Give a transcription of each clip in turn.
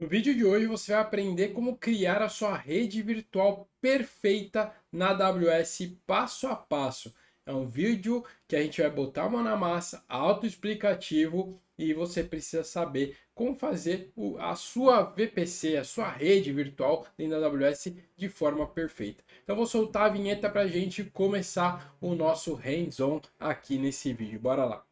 No vídeo de hoje você vai aprender como criar a sua rede virtual perfeita na AWS passo a passo. É um vídeo que a gente vai botar uma na massa, autoexplicativo e você precisa saber como fazer a sua VPC, a sua rede virtual dentro da AWS de forma perfeita. Então vou soltar a vinheta para a gente começar o nosso hands-on aqui nesse vídeo. Bora lá!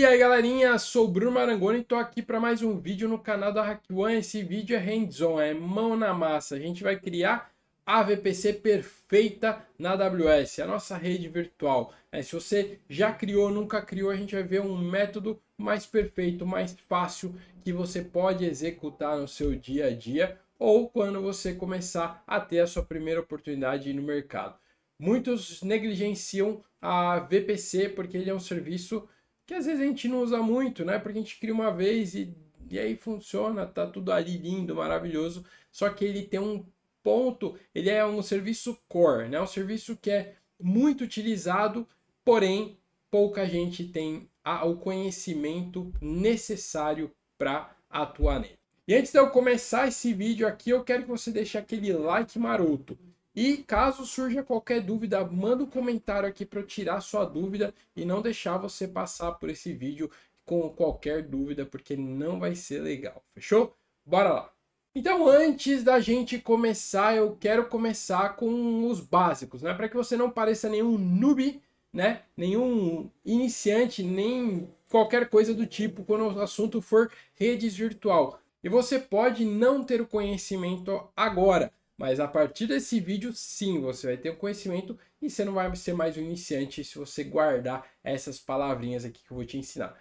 E aí galerinha, sou o Bruno Marangoni e tô aqui para mais um vídeo no canal da Hack One. Esse vídeo é hands-on, é mão na massa. A gente vai criar a VPC perfeita na AWS, a nossa rede virtual. É, se você já criou, nunca criou, a gente vai ver um método mais perfeito, mais fácil que você pode executar no seu dia a dia ou quando você começar a ter a sua primeira oportunidade no mercado. Muitos negligenciam a VPC porque ele é um serviço que às vezes a gente não usa muito, né? Porque a gente cria uma vez e, e aí funciona, tá tudo ali lindo, maravilhoso. Só que ele tem um ponto, ele é um serviço core, né? Um serviço que é muito utilizado, porém pouca gente tem a, o conhecimento necessário para atuar nele. E antes de eu começar esse vídeo aqui, eu quero que você deixe aquele like maroto. E caso surja qualquer dúvida, manda um comentário aqui para eu tirar sua dúvida e não deixar você passar por esse vídeo com qualquer dúvida, porque não vai ser legal. Fechou? Bora lá! Então, antes da gente começar, eu quero começar com os básicos, né? Para que você não pareça nenhum noob, né? Nenhum iniciante, nem qualquer coisa do tipo quando o assunto for redes virtual. E você pode não ter o conhecimento agora, mas a partir desse vídeo, sim, você vai ter um conhecimento e você não vai ser mais um iniciante se você guardar essas palavrinhas aqui que eu vou te ensinar.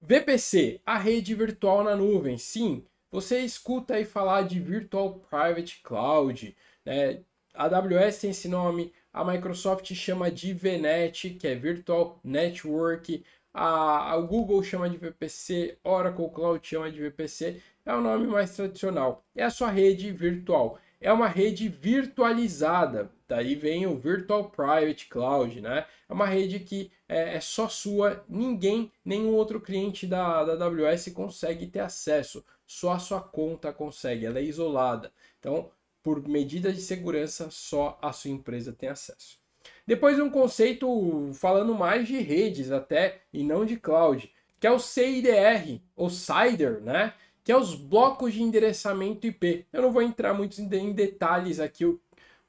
VPC, a rede virtual na nuvem. Sim, você escuta aí falar de Virtual Private Cloud, né? A AWS tem esse nome, a Microsoft chama de VNet, que é Virtual Network, a, a Google chama de VPC, Oracle Cloud chama de VPC, é o nome mais tradicional. É a sua rede virtual é uma rede virtualizada. Daí vem o Virtual Private Cloud, né? É uma rede que é, é só sua, ninguém, nenhum outro cliente da, da AWS consegue ter acesso. Só a sua conta consegue, ela é isolada. Então, por medidas de segurança, só a sua empresa tem acesso. Depois um conceito falando mais de redes até e não de cloud, que é o CIDR ou CIDR, né? que é os blocos de endereçamento IP. Eu não vou entrar muito em detalhes aqui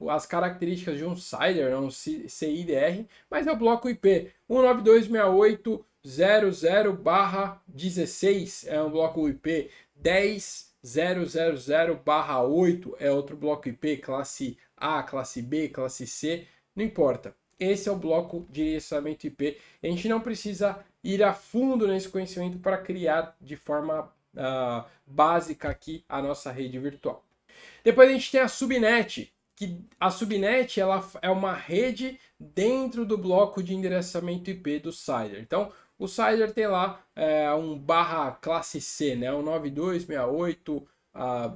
as características de um CIDR, um CIDR, mas é o bloco IP 19216800 16 é um bloco IP 10000/8 é outro bloco IP classe A, classe B, classe C, não importa. Esse é o bloco de endereçamento IP. A gente não precisa ir a fundo nesse conhecimento para criar de forma uh, básica aqui a nossa rede virtual. Depois a gente tem a subnet, que a subnet ela é uma rede dentro do bloco de endereçamento IP do CIDR. Então, o CIDR tem lá é, um barra classe C, né? Um 9268 ah,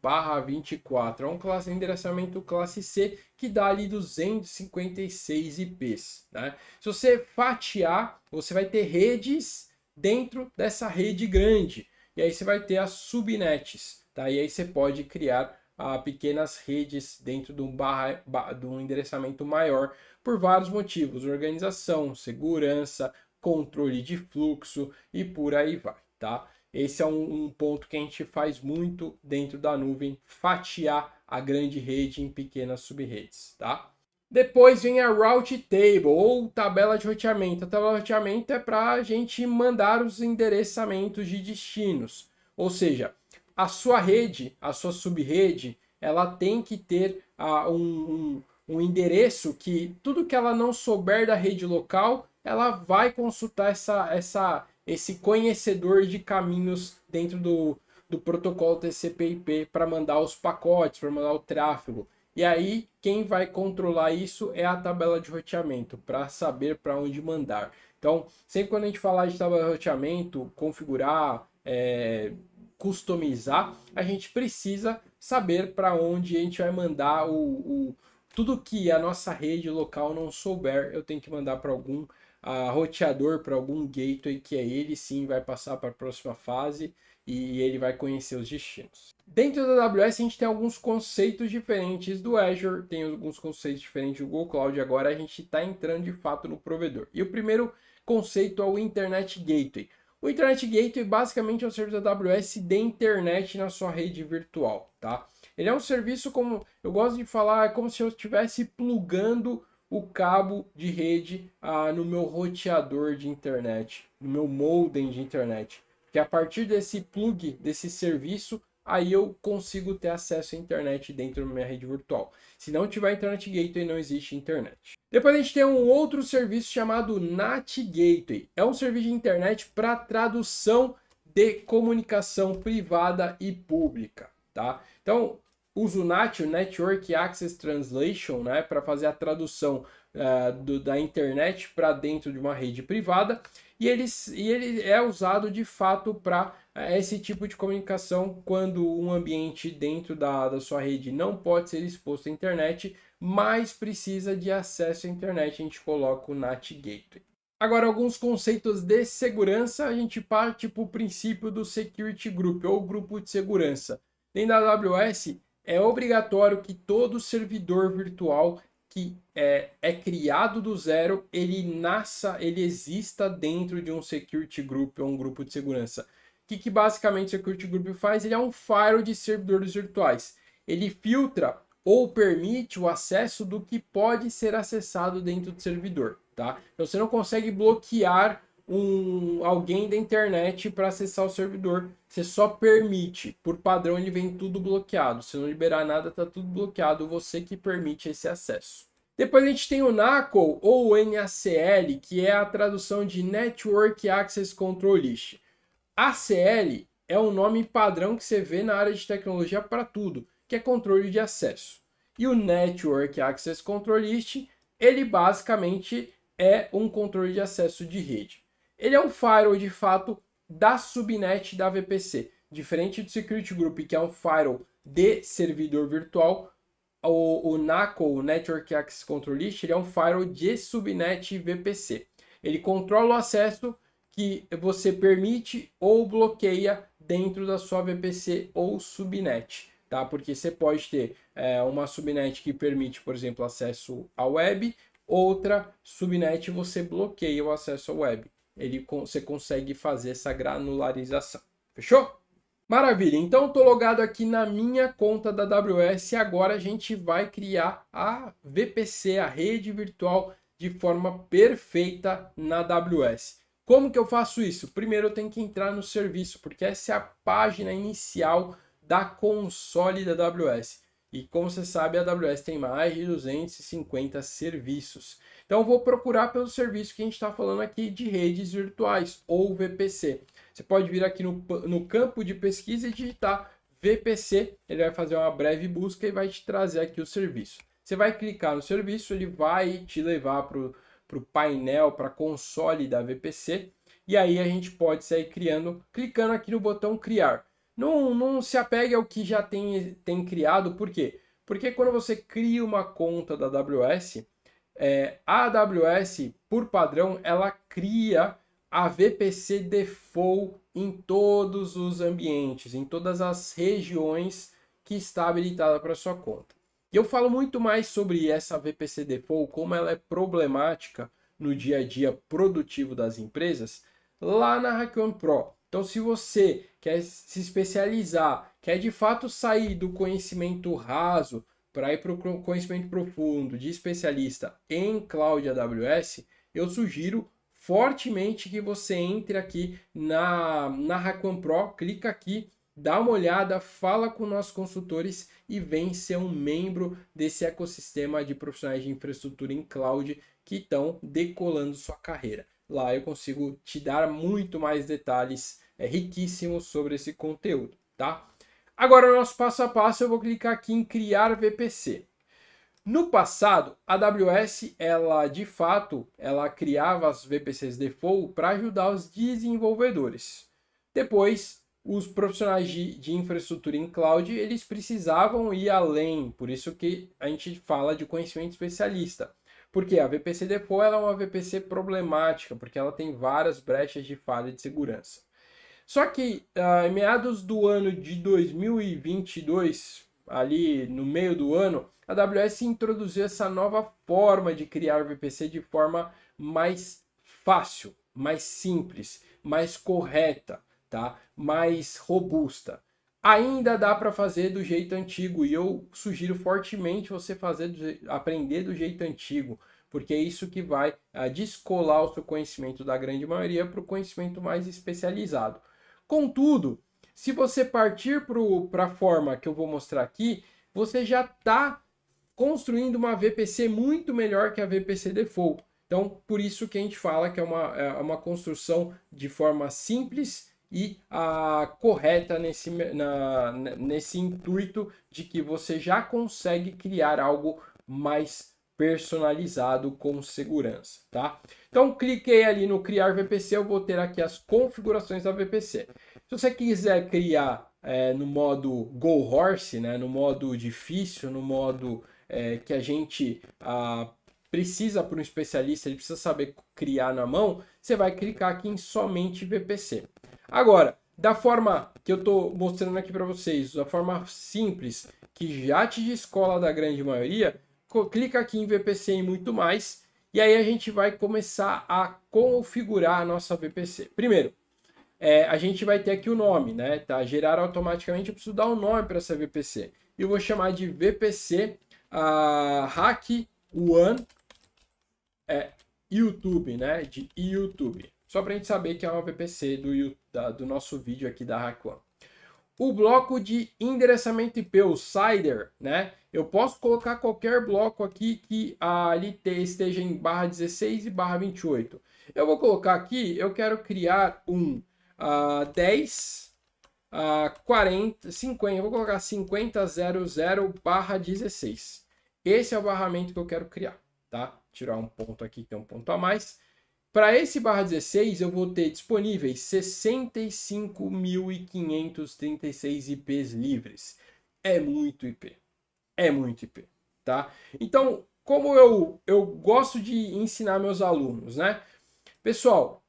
barra 24. É um classe, endereçamento classe C que dá ali 256 IPs. Né? Se você fatiar, você vai ter redes dentro dessa rede grande. E aí você vai ter as subnets, tá? E aí você pode criar a ah, pequenas redes dentro de um, barra, de um endereçamento maior por vários motivos, organização, segurança, controle de fluxo e por aí vai, tá? Esse é um, um ponto que a gente faz muito dentro da nuvem, fatiar a grande rede em pequenas subredes, tá? Depois vem a route table ou tabela de roteamento. A tabela de roteamento é para a gente mandar os endereçamentos de destinos. Ou seja, a sua rede, a sua subrede, ela tem que ter um, um, um endereço que tudo que ela não souber da rede local, ela vai consultar essa, essa, esse conhecedor de caminhos dentro do, do protocolo TCP/IP para mandar os pacotes, para mandar o tráfego. E aí, quem vai controlar isso é a tabela de roteamento, para saber para onde mandar. Então, sempre quando a gente falar de tabela de roteamento, configurar, é, customizar, a gente precisa saber para onde a gente vai mandar o, o, tudo que a nossa rede local não souber, eu tenho que mandar para algum ah, roteador, para algum gateway, que é ele sim vai passar para a próxima fase e ele vai conhecer os destinos. Dentro da AWS a gente tem alguns conceitos diferentes do Azure, tem alguns conceitos diferentes do Google Cloud. Agora a gente está entrando de fato no provedor. E o primeiro conceito é o Internet Gateway. O Internet Gateway basicamente é um serviço da AWS de internet na sua rede virtual, tá? Ele é um serviço como eu gosto de falar, é como se eu estivesse plugando o cabo de rede ah, no meu roteador de internet, no meu modem de internet. Que a partir desse plug, desse serviço, aí eu consigo ter acesso à internet dentro da minha rede virtual. Se não tiver Internet Gateway, não existe internet. Depois a gente tem um outro serviço chamado NAT Gateway. É um serviço de internet para tradução de comunicação privada e pública, tá? Então, uso o NAT, o Network Access Translation, né, para fazer a tradução é, do, da internet para dentro de uma rede privada e ele, e ele é usado de fato para é, esse tipo de comunicação quando um ambiente dentro da, da sua rede não pode ser exposto à internet, mas precisa de acesso à internet, a gente coloca o NAT Gateway. Agora, alguns conceitos de segurança, a gente parte para o princípio do Security Group, ou grupo de segurança. Dentro da AWS, é obrigatório que todo servidor virtual que é, é, criado do zero, ele nasça, ele exista dentro de um security group, ou um grupo de segurança. O que, que basicamente o security group faz? Ele é um firewall de servidores virtuais. Ele filtra ou permite o acesso do que pode ser acessado dentro do servidor, tá? Então você não consegue bloquear um alguém da internet para acessar o servidor. Você só permite. Por padrão ele vem tudo bloqueado. Se não liberar nada, tá tudo bloqueado. Você que permite esse acesso. Depois a gente tem o NACL ou NACL, que é a tradução de Network Access Control List. ACL é o nome padrão que você vê na área de tecnologia para tudo, que é controle de acesso. E o Network Access Control List, ele basicamente é um controle de acesso de rede. Ele é um firewall de fato da subnet da VPC. Diferente do Security Group, que é um firewall de servidor virtual, o, o NACO, o Network Access Control List, ele é um firewall de subnet VPC. Ele controla o acesso que você permite ou bloqueia dentro da sua VPC ou subnet, tá? Porque você pode ter é, uma subnet que permite, por exemplo, acesso à web, outra subnet você bloqueia o acesso à web ele, você consegue fazer essa granularização. Fechou? Maravilha, então estou logado aqui na minha conta da AWS e agora a gente vai criar a VPC, a rede virtual, de forma perfeita na AWS. Como que eu faço isso? Primeiro eu tenho que entrar no serviço, porque essa é a página inicial da console da AWS. E como você sabe, a AWS tem mais de 250 serviços. Então vou procurar pelo serviço que a gente está falando aqui de redes virtuais ou VPC. Você pode vir aqui no, no campo de pesquisa e digitar VPC, ele vai fazer uma breve busca e vai te trazer aqui o serviço. Você vai clicar no serviço, ele vai te levar para o painel, para a console da VPC. E aí a gente pode sair criando, clicando aqui no botão criar. Não, não se apegue ao que já tem, tem criado, por quê? Porque quando você cria uma conta da AWS, é, a AWS, por padrão, ela cria a VPC default em todos os ambientes, em todas as regiões que está habilitada para sua conta. E eu falo muito mais sobre essa VPC default, como ela é problemática no dia a dia produtivo das empresas, lá na HackOn Pro. Então, se você quer se especializar, quer de fato sair do conhecimento raso para ir para o conhecimento profundo de especialista em cloud AWS, eu sugiro fortemente que você entre aqui na, na Rakan Pro, clica aqui, dá uma olhada, fala com nossos consultores e vem ser um membro desse ecossistema de profissionais de infraestrutura em cloud que estão decolando sua carreira. Lá eu consigo te dar muito mais detalhes é, riquíssimos sobre esse conteúdo, tá? Agora, nosso passo a passo, eu vou clicar aqui em criar VPC. No passado, a AWS, ela de fato, ela criava as VPCs default para ajudar os desenvolvedores. Depois, os profissionais de, de, infraestrutura em cloud, eles precisavam ir além, por isso que a gente fala de conhecimento especialista. Porque a VPC Depot é uma VPC problemática, porque ela tem várias brechas de falha de segurança. Só que ah, em meados do ano de 2022, ali no meio do ano, a AWS introduziu essa nova forma de criar VPC de forma mais fácil, mais simples, mais correta, tá? mais robusta ainda dá para fazer do jeito antigo e eu sugiro fortemente você fazer do, aprender do jeito antigo, porque é isso que vai uh, descolar o seu conhecimento da grande maioria para o conhecimento mais especializado. Contudo, se você partir para a forma que eu vou mostrar aqui, você já está construindo uma VPC muito melhor que a VPC Default. Então, por isso que a gente fala que é uma, é uma construção de forma simples, e a correta nesse, na, nesse intuito de que você já consegue criar algo mais personalizado com segurança, tá? Então cliquei ali no criar VPC, eu vou ter aqui as configurações da VPC. Se você quiser criar é, no modo Go Horse, né, no modo difícil, no modo é, que a gente precisa para um especialista, ele precisa saber criar na mão, você vai clicar aqui em somente VPC. Agora, da forma que eu estou mostrando aqui para vocês, da forma simples, que já te descola da grande maioria, clica aqui em VPC e muito mais, e aí a gente vai começar a configurar a nossa VPC. Primeiro, é, a gente vai ter aqui o nome, né? Tá? Gerar automaticamente, eu preciso dar o um nome para essa VPC. Eu vou chamar de VPC uh, ah, Hack One é, YouTube, né? De YouTube. Só para a gente saber que é uma VPC do YouTube da, do nosso vídeo aqui da Raquan. O bloco de endereçamento IP, o CIDR, né? Eu posso colocar qualquer bloco aqui que ali esteja em barra 16 e barra 28. Eu vou colocar aqui, eu quero criar um uh, 10, uh, 40, 50, eu vou colocar 5000 barra 16. Esse é o barramento que eu quero criar, tá? Tirar um ponto aqui, que tem um ponto a mais. Para esse barra 16, eu vou ter disponíveis 65.536 IPs livres. É muito IP. É muito IP, tá? Então, como eu, eu gosto de ensinar meus alunos, né? Pessoal,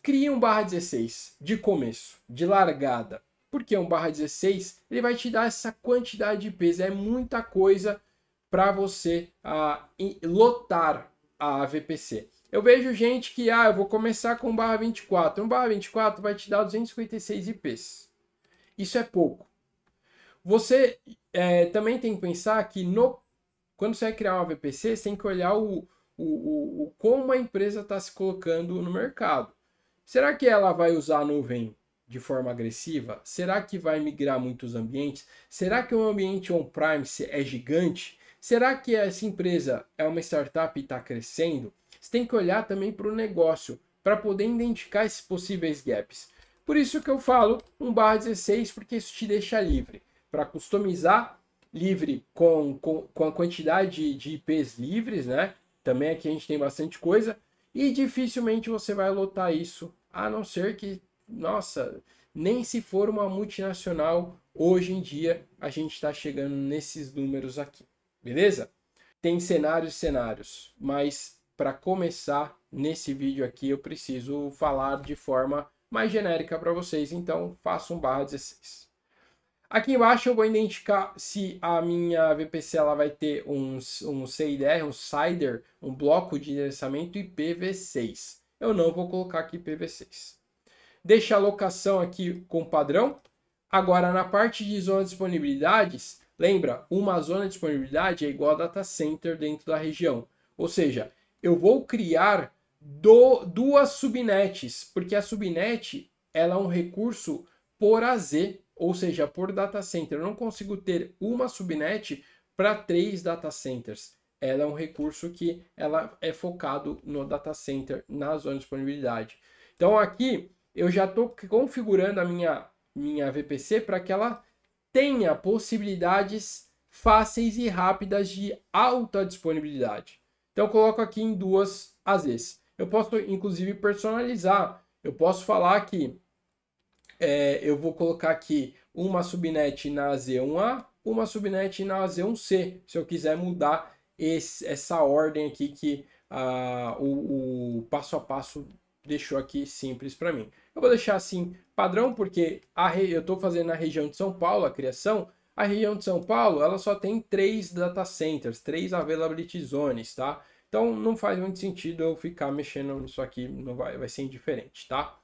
crie um barra 16 de começo, de largada. Porque um barra 16, ele vai te dar essa quantidade de IPs. É muita coisa para você ah, lotar a VPC. Eu vejo gente que, ah, eu vou começar com barra 24. um barra 24 vai te dar 256 IPs. Isso é pouco. Você é, também tem que pensar que no, quando você vai criar uma VPC, você tem que olhar o, o, o, o como a empresa está se colocando no mercado. Será que ela vai usar a nuvem de forma agressiva? Será que vai migrar muitos ambientes? Será que o ambiente on-premise é gigante? Será que essa empresa é uma startup e está crescendo? Você tem que olhar também para o negócio para poder identificar esses possíveis gaps. Por isso que eu falo 1/16, porque isso te deixa livre para customizar livre com, com, com a quantidade de IPs livres, né? Também aqui a gente tem bastante coisa e dificilmente você vai lotar isso, a não ser que, nossa, nem se for uma multinacional, hoje em dia a gente está chegando nesses números aqui, beleza? Tem cenários, cenários, mas para começar nesse vídeo aqui, eu preciso falar de forma mais genérica para vocês, então faço um barra 16. Aqui embaixo eu vou identificar se a minha VPC ela vai ter um, um CIDR, um CIDR, um bloco de endereçamento IPv6. Eu não vou colocar aqui IPv6. Deixa a locação aqui com padrão. Agora, na parte de zona de disponibilidades, lembra, uma zona de disponibilidade é igual a data center dentro da região. Ou seja, eu vou criar do, duas subnets, porque a subnet ela é um recurso por AZ, ou seja, por data center. Eu não consigo ter uma subnet para três data centers. Ela é um recurso que ela é focado no data center, na zona de disponibilidade. Então aqui eu já estou configurando a minha, minha VPC para que ela tenha possibilidades fáceis e rápidas de alta disponibilidade. Então eu coloco aqui em duas AZs. Eu posso, inclusive, personalizar. Eu posso falar que é, eu vou colocar aqui uma subnet na AZ1A, uma subnet na AZ1C, se eu quiser mudar esse, essa ordem aqui que o, o passo a passo deixou aqui simples para mim. Eu vou deixar assim padrão, porque a, eu estou fazendo na região de São Paulo a criação, a região de São Paulo, ela só tem três data centers, três availability zones, tá? Então não faz muito sentido eu ficar mexendo nisso aqui, não vai, vai ser indiferente, tá?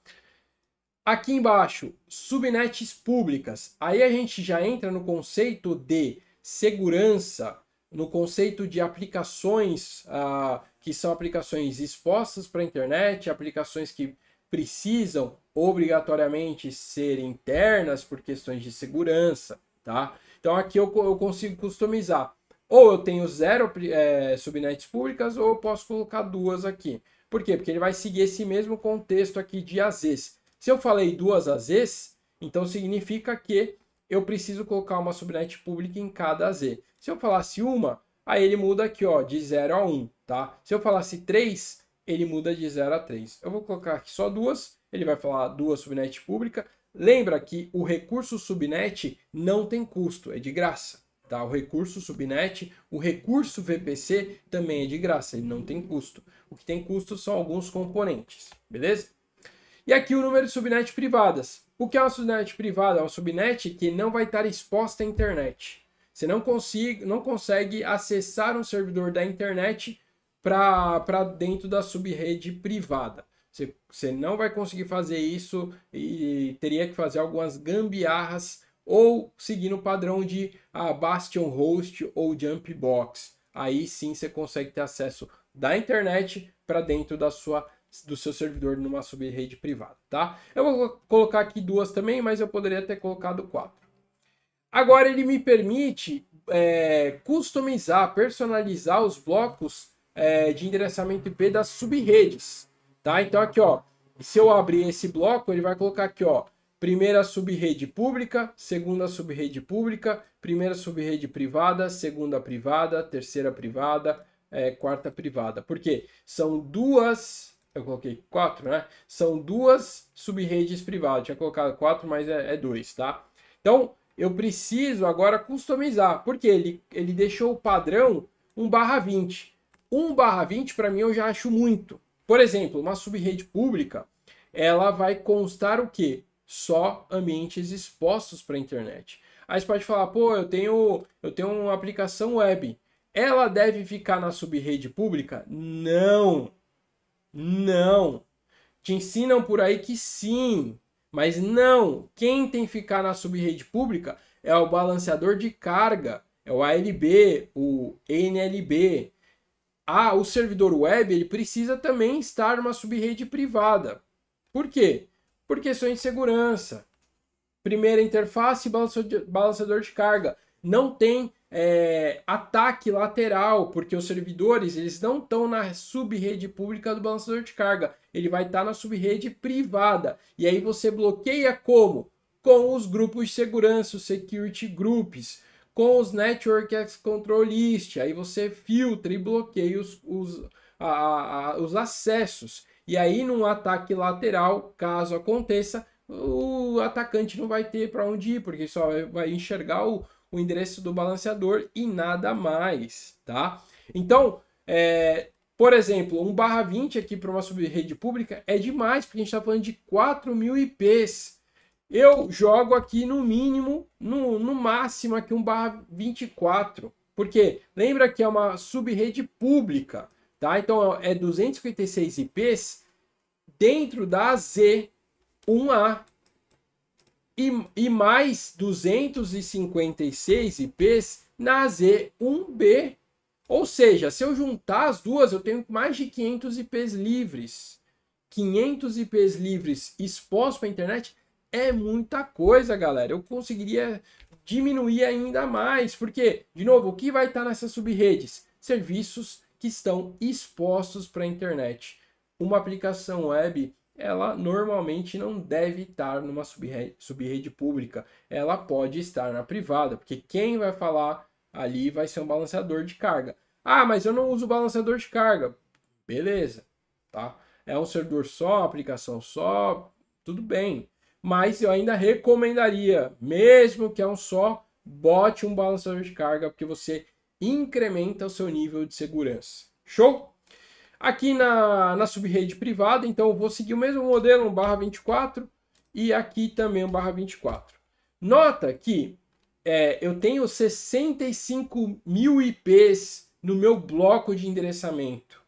Aqui embaixo, subnets públicas. Aí a gente já entra no conceito de segurança, no conceito de aplicações uh, que são aplicações expostas para a internet, aplicações que precisam obrigatoriamente ser internas por questões de segurança, tá? Então aqui eu, eu consigo customizar. Ou eu tenho zero é, subnets públicas, ou eu posso colocar duas aqui. Por quê? Porque ele vai seguir esse mesmo contexto aqui de AZs. Se eu falei duas AZs, então significa que eu preciso colocar uma subnet pública em cada AZ. Se eu falasse uma, aí ele muda aqui ó, de 0 a 1, um, tá? Se eu falasse 3, ele muda de 0 a 3. Eu vou colocar aqui só duas, ele vai falar duas subnet pública. Lembra que o recurso subnet não tem custo, é de graça. Tá? O recurso subnet, o recurso VPC também é de graça, ele não tem custo. O que tem custo são alguns componentes, beleza? E aqui o número de subnet privadas. O que é uma subnet privada? É uma subnet que não vai estar exposta à internet. Você não, consiga, não consegue acessar um servidor da internet para dentro da subrede privada. Você, não vai conseguir fazer isso e teria que fazer algumas gambiarras ou seguir no padrão de ah, Bastion Host ou Jump Box. Aí sim você consegue ter acesso da internet para dentro da sua do seu servidor numa subrede privada, tá? Eu vou colocar aqui duas também, mas eu poderia ter colocado quatro. Agora ele me permite é, customizar, personalizar os blocos é, de endereçamento IP das subredes. Tá? Então aqui, ó, se eu abrir esse bloco, ele vai colocar aqui, ó, primeira subrede pública, segunda subrede pública, primeira subrede privada, segunda privada, terceira privada, é, quarta privada. Porque são duas, eu coloquei quatro, né? São duas subredes privadas. tinha colocado quatro, mas é, é dois, tá? Então, eu preciso agora customizar, porque ele, ele deixou o padrão 1 barra 20. 1 barra 20 para mim eu já acho muito. Por exemplo, uma subrede pública, ela vai constar o quê? Só ambientes expostos para a internet. Aí você pode falar, pô, eu tenho, eu tenho uma aplicação web. Ela deve ficar na subrede pública? Não. Não. Te ensinam por aí que sim, mas não. Quem tem que ficar na subrede pública é o balanceador de carga, é o ALB, o NLB, ah, o servidor web ele precisa também estar numa subrede privada. Por quê? Por questões de segurança. Primeira interface balançador de carga. Não tem é, ataque lateral, porque os servidores eles não estão na subrede pública do balançador de carga. Ele vai estar tá na subrede privada. E aí você bloqueia como? Com os grupos de segurança, os security groups com os Network Access Control List. Aí você filtra e bloqueia os, os, a, a, os acessos. E aí, num ataque lateral, caso aconteça, o atacante não vai ter para onde ir, porque só vai enxergar o, o endereço do balanceador e nada mais, tá? Então, é, por exemplo, um barra 20 aqui para uma subrede pública é demais, porque a gente está falando de 4 mil IPs. Eu jogo aqui no mínimo, no, no máximo aqui um barra 24, porque lembra que é uma sub-rede pública, tá? Então é 256 IPs dentro da Z1A e, e mais 256 IPs na Z1B. Ou seja, se eu juntar as duas, eu tenho mais de 500 IPs livres. 500 IPs livres expostos para a internet é muita coisa, galera. Eu conseguiria diminuir ainda mais, porque, de novo, o que vai estar tá nessas subredes? Serviços que estão expostos para a internet. Uma aplicação web, ela normalmente não deve estar numa subrede, rede pública. Ela pode estar na privada, porque quem vai falar ali vai ser um balanceador de carga. Ah, mas eu não uso balanceador de carga. Beleza, tá? É um servidor só, aplicação só, tudo bem mas eu ainda recomendaria, mesmo que é um só, bote um balançador de carga, porque você incrementa o seu nível de segurança. Show? Aqui na, na subrede privada, então eu vou seguir o mesmo modelo, um barra 24, e aqui também um barra 24. Nota que é, eu tenho 65 mil IPs no meu bloco de endereçamento.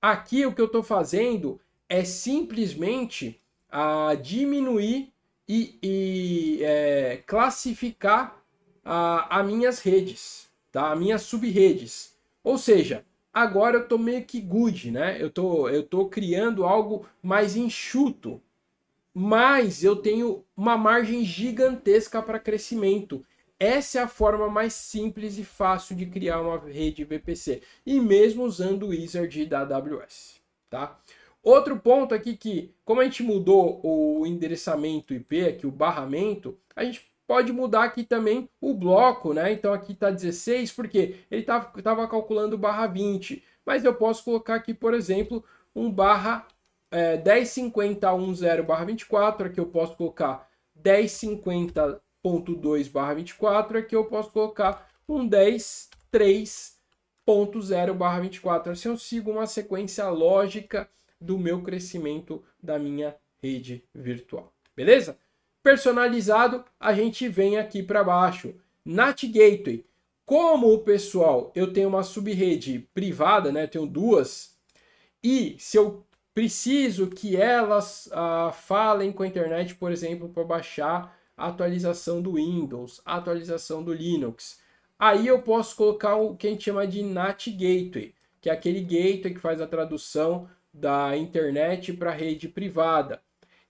Aqui o que eu estou fazendo é simplesmente a diminuir e, e é, classificar a, minhas redes, tá? A minhas subredes. Ou seja, agora eu tô meio que good, né? Eu tô, eu tô criando algo mais enxuto, mas eu tenho uma margem gigantesca para crescimento. Essa é a forma mais simples e fácil de criar uma rede VPC, e mesmo usando o wizard da AWS, tá? Outro ponto aqui que, como a gente mudou o endereçamento IP, aqui o barramento, a gente pode mudar aqui também o bloco, né? Então aqui está 16, porque ele estava calculando barra 20. Mas eu posso colocar aqui, por exemplo, um barra é, 105010 barra 24, aqui eu posso colocar 1050.2 barra 24, aqui eu posso colocar um 103.0 barra 24. Assim eu sigo uma sequência lógica do meu crescimento da minha rede virtual. Beleza? Personalizado, a gente vem aqui para baixo. NAT Gateway. Como o pessoal, eu tenho uma subrede privada, né? Eu tenho duas. E se eu preciso que elas ah, falem com a internet, por exemplo, para baixar a atualização do Windows, a atualização do Linux, aí eu posso colocar o que a gente chama de NAT Gateway, que é aquele gateway que faz a tradução da internet para a rede privada.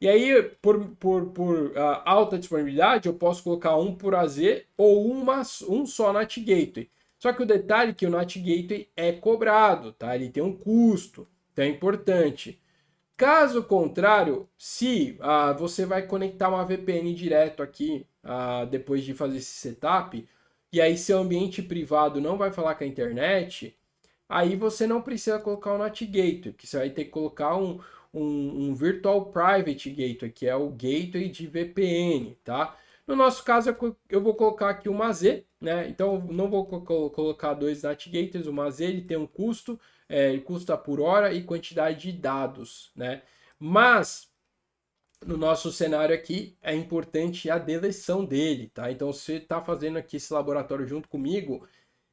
E aí, por, por, por uh, alta disponibilidade, eu posso colocar um por AZ ou uma, um só NAT Gateway. Só que o detalhe é que o NAT Gateway é cobrado, tá? Ele tem um custo, então é importante. Caso contrário, se uh, você vai conectar uma VPN direto aqui, uh, depois de fazer esse setup, e aí seu ambiente privado não vai falar com a internet, aí você não precisa colocar o NAT Gateway, que você vai ter que colocar um, um, um, Virtual Private Gateway, que é o gateway de VPN, tá? No nosso caso, eu vou colocar aqui uma Z, né? Então, não vou colocar dois NAT gateways, uma Z, ele tem um custo, é, ele custa por hora e quantidade de dados, né? Mas, no nosso cenário aqui, é importante a deleção dele, tá? Então, se você está fazendo aqui esse laboratório junto comigo,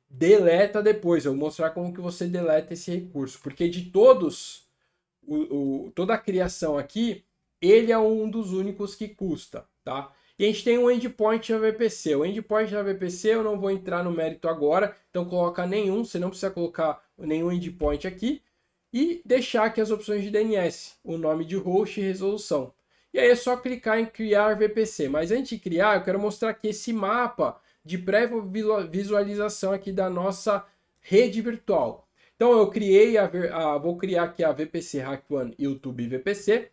deleta depois. Eu vou mostrar como que você deleta esse recurso, porque de todos, o, o, toda a criação aqui, ele é um dos únicos que custa, tá? E a gente tem um endpoint na VPC. O endpoint na VPC eu não vou entrar no mérito agora, então coloca nenhum, você não precisa colocar nenhum endpoint aqui. E deixar aqui as opções de DNS, o nome de host e resolução. E aí é só clicar em criar VPC. Mas antes de criar, eu quero mostrar que esse mapa de pré-visualização aqui da nossa rede virtual. Então eu criei a, a, vou criar aqui a VPC Hack One YouTube VPC.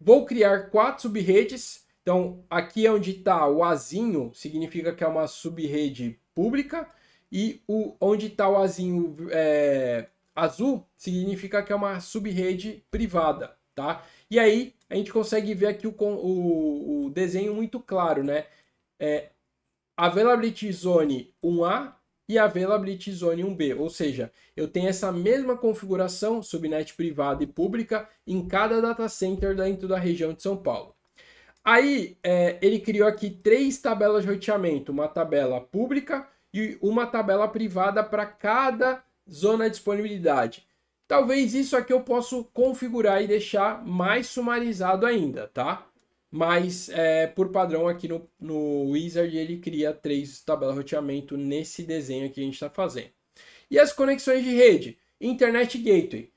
Vou criar quatro subredes. Então aqui é onde está o Azinho significa que é uma subrede pública e o onde está o Azinho é, azul significa que é uma subrede privada, tá? E aí a gente consegue ver aqui o, o, o desenho muito claro, né? É, Availability Zone 1A e Availability Zone 1B, ou seja, eu tenho essa mesma configuração, subnet privada e pública, em cada data center dentro da região de São Paulo. Aí é, ele criou aqui três tabelas de roteamento, uma tabela pública e uma tabela privada para cada zona de disponibilidade. Talvez isso aqui eu possa configurar e deixar mais sumarizado ainda, tá? Mas, é, por padrão, aqui no, no Wizard, ele cria três tabelas de roteamento nesse desenho que a gente está fazendo. E as conexões de rede? Internet Gateway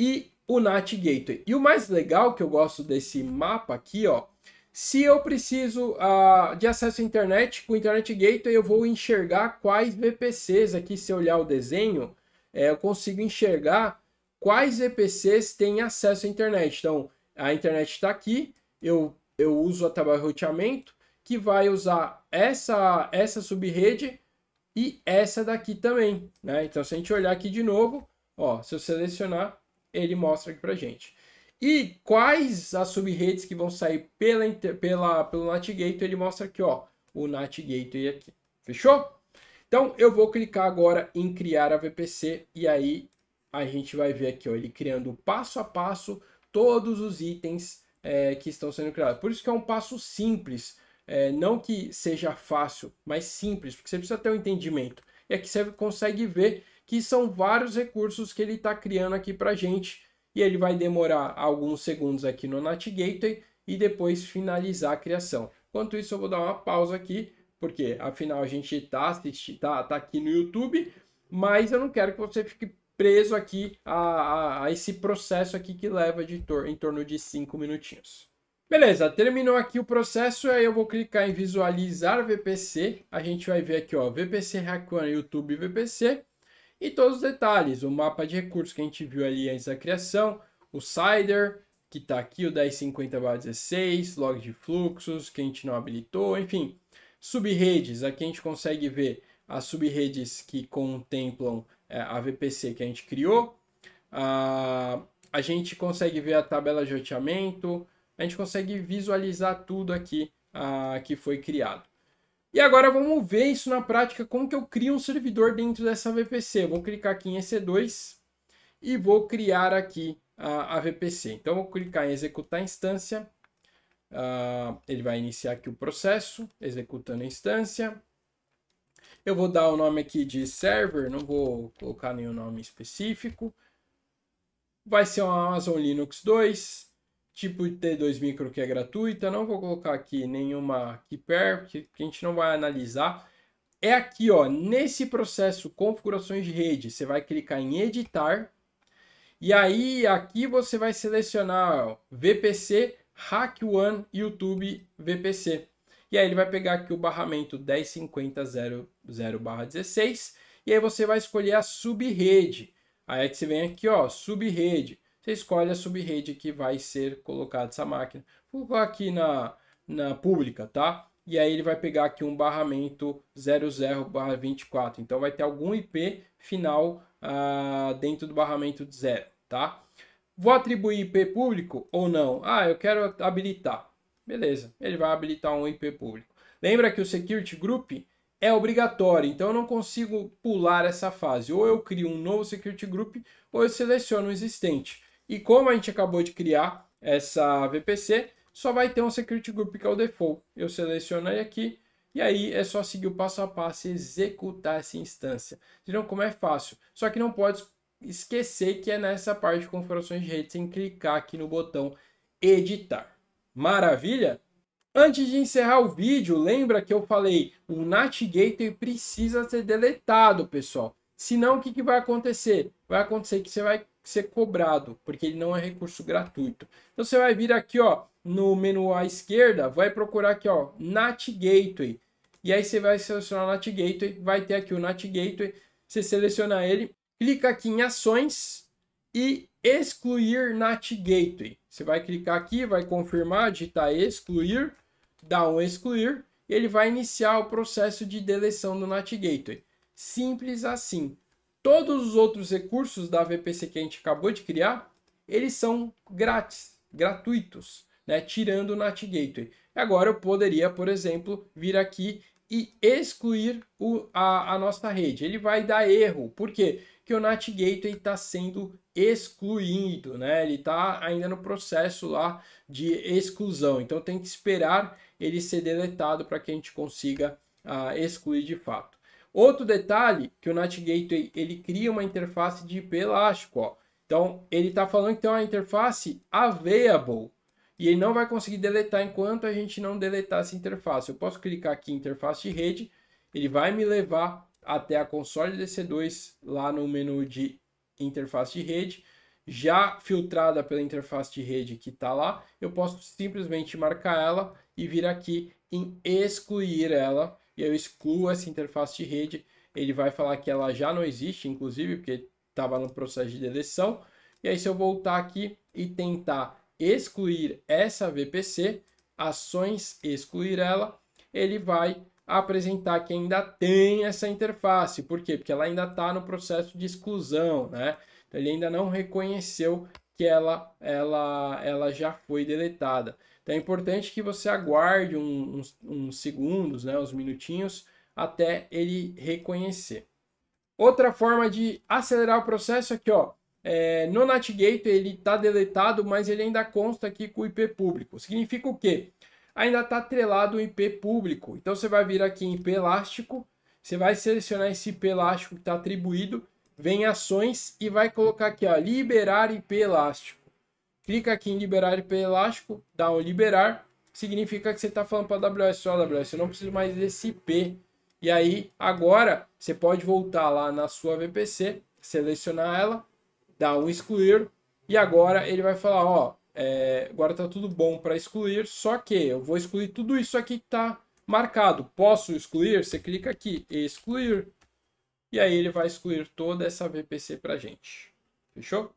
e o NAT Gateway. E o mais legal que eu gosto desse mapa aqui, ó, se eu preciso uh, de acesso à internet, com o Internet Gateway eu vou enxergar quais VPCs aqui, se eu olhar o desenho, é, eu consigo enxergar quais VPCs têm acesso à internet. Então, a internet está aqui, eu eu uso através do roteamento, que vai usar essa, essa subrede e essa daqui também, né? Então, se a gente olhar aqui de novo, ó, se eu selecionar, ele mostra aqui para gente. E quais as subredes que vão sair pela, pela, pelo gateway ele mostra aqui, ó, o gateway aqui. Fechou? Então, eu vou clicar agora em criar a VPC e aí a gente vai ver aqui, ó, ele criando passo a passo todos os itens é, que estão sendo criadas. Por isso que é um passo simples, é, não que seja fácil, mas simples, porque você precisa ter um entendimento. E aqui você consegue ver que são vários recursos que ele está criando aqui para gente e ele vai demorar alguns segundos aqui no NatGateway e depois finalizar a criação. Enquanto isso, eu vou dar uma pausa aqui, porque afinal a gente está tá, tá aqui no YouTube, mas eu não quero que você fique preso aqui a, a, a, esse processo aqui que leva de tor em torno de 5 minutinhos. Beleza, terminou aqui o processo, aí eu vou clicar em visualizar VPC, a gente vai ver aqui ó, VPC One, YouTube VPC, e todos os detalhes, o mapa de recursos que a gente viu ali antes da criação, o CIDR, que está aqui, o 1050-16, log de fluxos, que a gente não habilitou, enfim. Subredes, aqui a gente consegue ver as subredes que contemplam é, a VPC que a gente criou. Uh, a gente consegue ver a tabela de roteamento, a gente consegue visualizar tudo aqui uh, que foi criado. E agora vamos ver isso na prática, como que eu crio um servidor dentro dessa VPC. Vou clicar aqui em EC2 e vou criar aqui ah, a a VPC. Então vou clicar em executar instância, ele vai iniciar aqui o processo, executando a instância. Eu vou dar o nome aqui de server, não vou colocar nenhum nome específico. Vai ser uma Amazon Linux 2, tipo T2 Micro que é gratuita. Não vou colocar aqui nenhuma key porque a gente não vai analisar. É aqui, ó, nesse processo configurações de rede, você vai clicar em editar. E aí aqui você vai selecionar ó, VPC, Hack One, YouTube, VPC. E aí ele vai pegar aqui o barramento 10500 16 e aí você vai escolher a subrede. Aí é você vem aqui, ó, subrede. Você escolhe a subrede que vai ser colocada essa máquina. Vou colocar aqui na, na pública, tá? E aí ele vai pegar aqui um barramento 00/24. Então vai ter algum IP final ah, dentro do barramento de zero, tá? Vou atribuir IP público ou não? Ah, eu quero habilitar. Beleza, ele vai habilitar um IP público. Lembra que o Security Group é obrigatório, então eu não consigo pular essa fase. Ou eu crio um novo Security Group ou eu seleciono o um existente. E como a gente acabou de criar essa VPC, só vai ter um Security Group que é o default. Eu seleciono ele aqui e aí é só seguir o passo a passo e executar essa instância. Viram como é fácil? Só que não pode esquecer que é nessa parte de configurações de rede sem clicar aqui no botão editar. Maravilha? Antes de encerrar o vídeo, lembra que eu falei, o nat NatGator precisa ser deletado, pessoal. Senão, o que, que vai acontecer? Vai acontecer que você vai ser cobrado, porque ele não é recurso gratuito. Então, você vai vir aqui, ó, no menu à esquerda, vai procurar aqui, ó, NAT Gateway. E aí você vai selecionar o NAT Gateway, vai ter aqui o NAT Gateway, você seleciona ele, clica aqui em ações e excluir NAT Gateway. Você vai clicar aqui, vai confirmar, digitar excluir, dá um excluir, e ele vai iniciar o processo de deleção do NAT Gateway. Simples assim. Todos os outros recursos da VPC que a gente acabou de criar, eles são grátis, gratuitos, né? tirando o NAT Gateway. Agora eu poderia, por exemplo, vir aqui e excluir o, a, a, nossa rede. Ele vai dar erro. Por quê? Porque o NAT Gateway está sendo excluído, né? Ele está ainda no processo lá de exclusão. Então tem que esperar ele ser deletado para que a gente consiga ah, excluir de fato. Outro detalhe que o NAT Gateway ele cria uma interface de IP elástico. Ó. Então ele está falando que tem uma interface available e ele não vai conseguir deletar enquanto a gente não deletar essa interface. Eu posso clicar aqui em interface de rede, ele vai me levar até a console DC2 lá no menu de interface de rede, já filtrada pela interface de rede que está lá, eu posso simplesmente marcar ela e vir aqui em excluir ela, e eu excluo essa interface de rede, ele vai falar que ela já não existe, inclusive, porque estava no processo de deleção, e aí se eu voltar aqui e tentar excluir essa VPC, ações excluir ela, ele vai apresentar que ainda tem essa interface. Por quê? Porque ela ainda está no processo de exclusão, né? Então, ele ainda não reconheceu que ela, ela, ela já foi deletada. Então é importante que você aguarde um, uns, uns segundos, né, uns minutinhos, até ele reconhecer. Outra forma de acelerar o processo aqui, ó, é, no NatGator ele está deletado, mas ele ainda consta aqui com o IP público. Significa o quê? Ainda está atrelado o IP público. Então você vai vir aqui em IP elástico, você vai selecionar esse IP elástico que está atribuído, vem ações e vai colocar aqui, ó, liberar IP elástico. Clica aqui em liberar IP elástico, dá um liberar, significa que você está falando para a AWS, só AWS, eu não preciso mais desse IP. E aí, agora, você pode voltar lá na sua VPC, selecionar ela, dá um excluir e agora ele vai falar, ó, é, agora tá tudo bom para excluir, só que eu vou excluir tudo isso aqui que tá marcado. Posso excluir? Você clica aqui, excluir. E aí ele vai excluir toda essa VPC para gente. Fechou?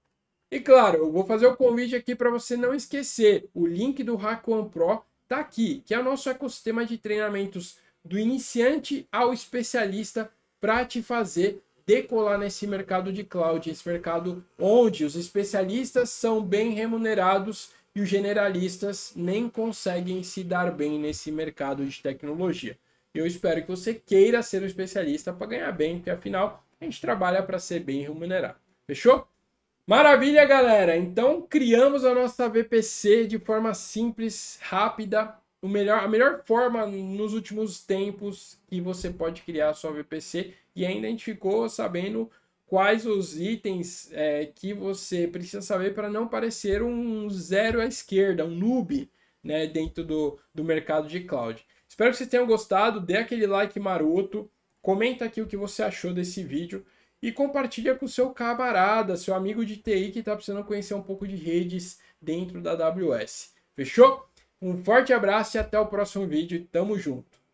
E claro, eu vou fazer o convite aqui para você não esquecer. O link do Hackon Pro tá aqui, que é o nosso ecossistema de treinamentos do iniciante ao especialista para te fazer decolar nesse mercado de cloud, esse mercado onde os especialistas são bem remunerados e os generalistas nem conseguem se dar bem nesse mercado de tecnologia. Eu espero que você queira ser um especialista para ganhar bem, porque afinal a gente trabalha para ser bem remunerado. Fechou? Maravilha, galera! Então criamos a nossa VPC de forma simples, rápida, o melhor, a melhor forma nos últimos tempos que você pode criar a sua VPC e ainda a gente ficou sabendo quais os itens é, que você precisa saber para não parecer um zero à esquerda, um noob né, dentro do, do mercado de cloud. Espero que vocês tenham gostado, dê aquele like maroto, comenta aqui o que você achou desse vídeo e compartilha com o seu camarada, seu amigo de TI que está precisando conhecer um pouco de redes dentro da AWS. Fechou? Um forte abraço e até o próximo vídeo. Tamo junto!